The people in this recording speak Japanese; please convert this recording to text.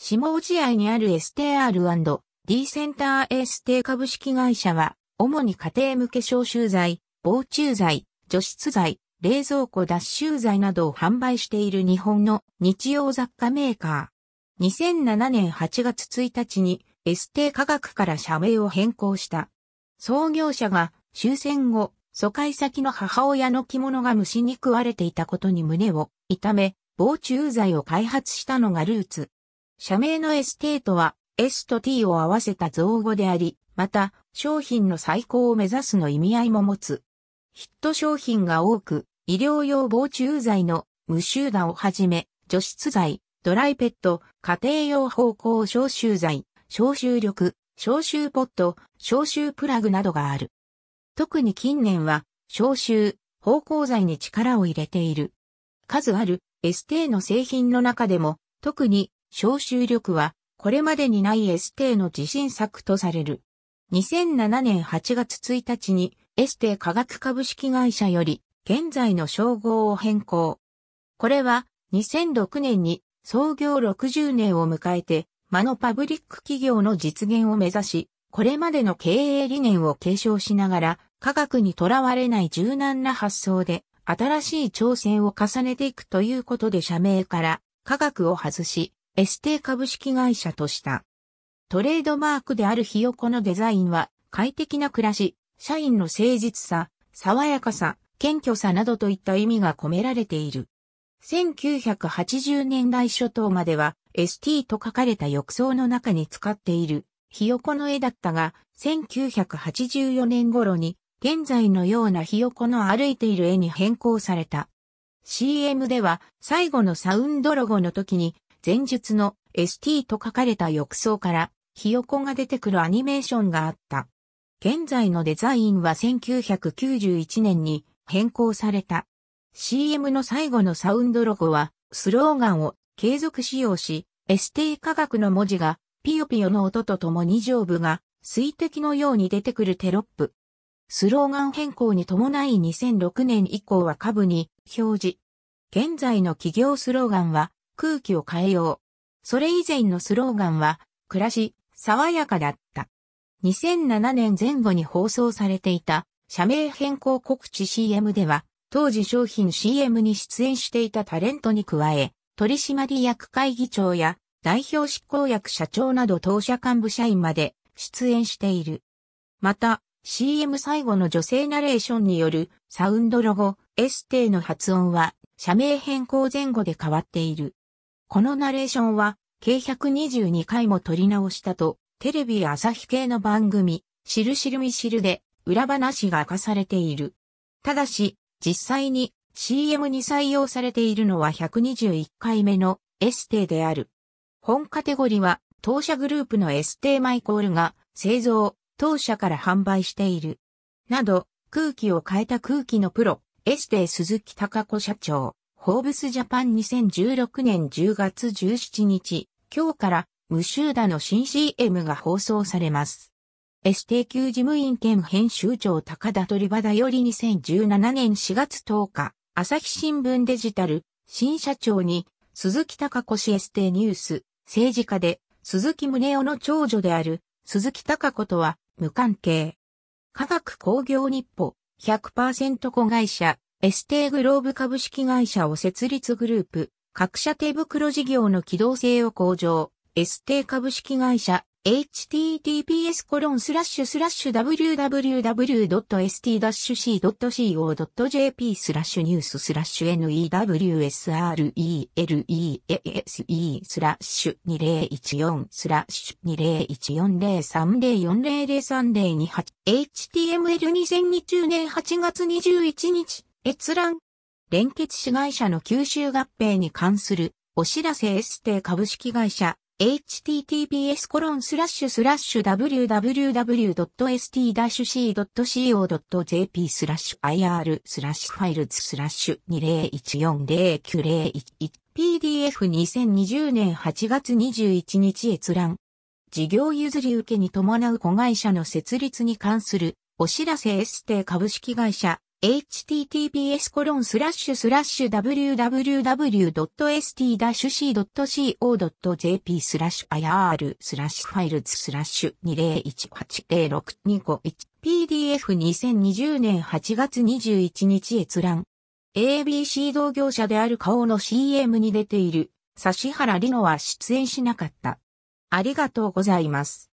下落合にある STR&D センターエステ株式会社は、主に家庭向け消臭剤、防虫剤、除湿剤、冷蔵庫脱臭剤などを販売している日本の日用雑貨メーカー。2007年8月1日にエステ科学から社名を変更した。創業者が終戦後、疎開先の母親の着物が虫に食われていたことに胸を痛め、防虫剤を開発したのがルーツ。社名のエステートは S と T を合わせた造語であり、また商品の最高を目指すの意味合いも持つ。ヒット商品が多く、医療用防虫剤の無臭打をはじめ、除湿剤、ドライペット、家庭用方向消臭剤、消臭力、消臭ポット、消臭プラグなどがある。特に近年は、消臭、芳香剤に力を入れている。数ある ST の製品の中でも、特に招集力は、これまでにない S ーの自信作とされる。2007年8月1日に、エステ科学株式会社より、現在の称号を変更。これは、2006年に創業60年を迎えて、魔のパブリック企業の実現を目指し、これまでの経営理念を継承しながら、科学にとらわれない柔軟な発想で、新しい挑戦を重ねていくということで社名から、科学を外し、エステ株式会社とした。トレードマークであるひよこのデザインは、快適な暮らし、社員の誠実さ、爽やかさ、謙虚さなどといった意味が込められている。1980年代初頭までは ST と書かれた浴槽の中に使っているひよこの絵だったが、1984年頃に現在のようなひよこの歩いている絵に変更された。CM では最後のサウンドロゴの時に前述の ST と書かれた浴槽からひよこが出てくるアニメーションがあった。現在のデザインは1991年に変更された。CM の最後のサウンドロゴはスローガンを継続使用し、ST 科学の文字がピヨピヨの音とともに上部が水滴のように出てくるテロップ。スローガン変更に伴い2006年以降は下部に表示。現在の企業スローガンは空気を変えよう。それ以前のスローガンは、暮らし、爽やかだった。2007年前後に放送されていた、社名変更告知 CM では、当時商品 CM に出演していたタレントに加え、取締役会議長や代表執行役社長など当社幹部社員まで出演している。また、CM 最後の女性ナレーションによるサウンドロゴ、ST の発音は社名変更前後で変わっている。このナレーションは、計122回も撮り直したと、テレビ朝日系の番組、しるしるみしるで、裏話が明かされている。ただし、実際に CM に採用されているのは121回目のエステである。本カテゴリは、当社グループのエステマイコールが製造、当社から販売している。など、空気を変えた空気のプロ、エステ鈴木隆子社長。ホーブスジャパン2016年10月17日、今日から無臭だの新 CM が放送されます。ST 級事務員兼編集長高田鳥羽だより2017年4月10日、朝日新聞デジタル、新社長に、鈴木隆子氏 ST ニュース、政治家で、鈴木宗男の長女である、鈴木隆子とは、無関係。科学工業日報、100%子会社、エステーグローブ株式会社を設立グループ、各社手袋事業の機動性を向上、エステー株式会社、https コロンスラッシュスラッシュ www.st-c.co.jp スラッシュニューススラッシュ newsrelease スラッシュ2014スラッシュ20140304003028 h t m l 2 0 0年8月21日閲覧。連結子会社の吸収合併に関するお知らせエステ株式会社 https コロンスラッシュスラッシュ www.st-c.co.jp スラッシュ ir スラッシュファイルズスラッシュ 20140901PDF2020 年8月21日閲覧事業譲り受けに伴う子会社の設立に関するお知らせエステ株式会社 https コロンスラッシュスラッシュ www.st-c.co.jp スラッシュ ir スラッシュファイルズスラッシュ201806251 PDF2020 年8月21日閲覧 ABC 同業者である顔の CM に出ている指原里乃は出演しなかった。ありがとうございます。